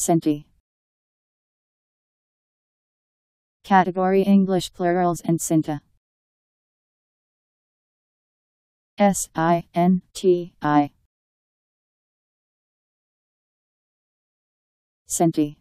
Senti. Category English plurals and Sinta. S I N T I. Senti.